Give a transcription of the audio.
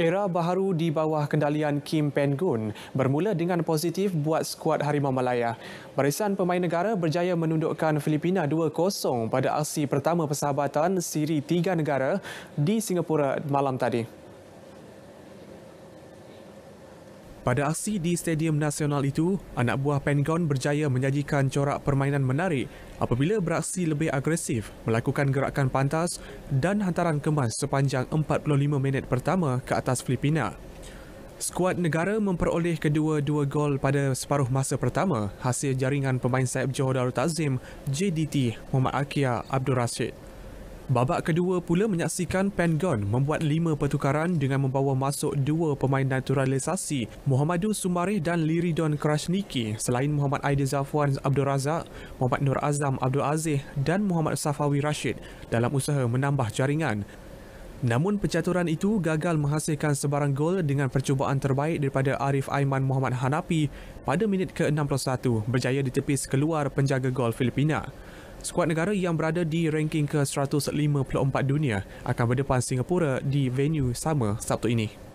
Era baharu di bawah kendalian Kim Pengun bermula dengan positif buat skuad Harimau Malaya. Barisan pemain negara berjaya menundukkan Filipina 2-0 pada aksi pertama persahabatan Siri Tiga Negara di Singapura malam tadi. Pada aksi di Stadium Nasional itu, anak buah Pengon berjaya menyajikan corak permainan menarik apabila beraksi lebih agresif, melakukan gerakan pantas dan hantaran kemas sepanjang 45 minit pertama ke atas Filipina. Skuad negara memperoleh kedua-dua gol pada separuh masa pertama hasil jaringan pemain sayap Johor Darul Ta'zim JDT Muhammad Akia Abdul Rashid. Babak kedua pula menyaksikan Pengon membuat lima pertukaran dengan membawa masuk dua pemain naturalisasi, Muhammadu Sumari dan Liridon Krasniki selain Muhammad Aidil Zafwan Abdul Razak, Muhammad Nur Azam Abdul Aziz dan Muhammad Safawi Rashid dalam usaha menambah jaringan. Namun pencaturan itu gagal menghasilkan sebarang gol dengan percubaan terbaik daripada Arif Aiman Muhammad Hanapi pada minit ke-61 berjaya ditepis keluar penjaga gol Filipina. Skuad negara yang berada di ranking ke-154 dunia akan berdepan Singapura di venue sama Sabtu ini.